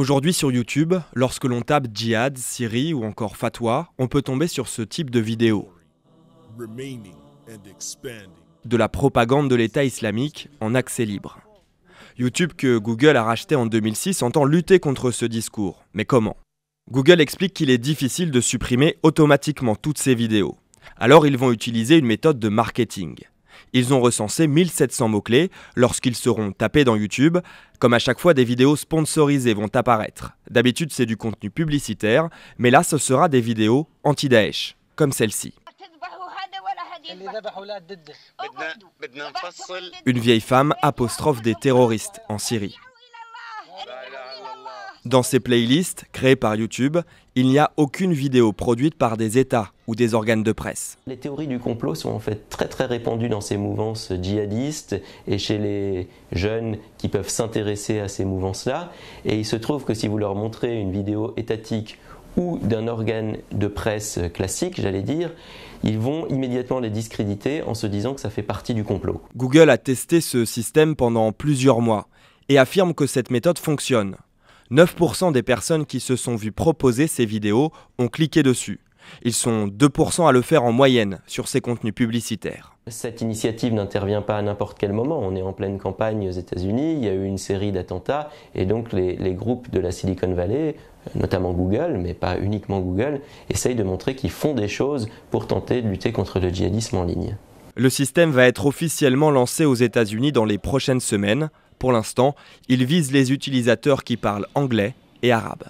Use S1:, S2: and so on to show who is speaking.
S1: Aujourd'hui sur YouTube, lorsque l'on tape djihad, Syrie ou encore fatwa, on peut tomber sur ce type de vidéos. De la propagande de l'État islamique en accès libre. YouTube que Google a racheté en 2006 entend lutter contre ce discours. Mais comment Google explique qu'il est difficile de supprimer automatiquement toutes ces vidéos. Alors ils vont utiliser une méthode de marketing. Ils ont recensé 1700 mots-clés. Lorsqu'ils seront tapés dans YouTube, comme à chaque fois, des vidéos sponsorisées vont apparaître. D'habitude, c'est du contenu publicitaire, mais là, ce sera des vidéos anti-Daesh, comme celle-ci. Une vieille femme apostrophe des terroristes en Syrie. Dans ces playlists, créées par YouTube, il n'y a aucune vidéo produite par des États ou des organes de presse.
S2: Les théories du complot sont en fait très très répandues dans ces mouvances djihadistes et chez les jeunes qui peuvent s'intéresser à ces mouvances-là. Et il se trouve que si vous leur montrez une vidéo étatique ou d'un organe de presse classique, j'allais dire, ils vont immédiatement les discréditer en se disant que ça fait partie du complot.
S1: Google a testé ce système pendant plusieurs mois et affirme que cette méthode fonctionne. 9% des personnes qui se sont vues proposer ces vidéos ont cliqué dessus. Ils sont
S2: 2% à le faire en moyenne sur ces contenus publicitaires. Cette initiative n'intervient pas à n'importe quel moment. On est en pleine campagne aux États-Unis, il y a eu une série d'attentats et donc les, groupes de la Silicon Valley, notamment Google, mais pas uniquement Google, essayent de montrer qu'ils font des choses pour tenter de lutter contre le djihadisme en ligne. Le système va être officiellement lancé
S1: aux États-Unis dans les prochaines semaines. Pour l'instant, il vise les utilisateurs qui parlent anglais et arabe.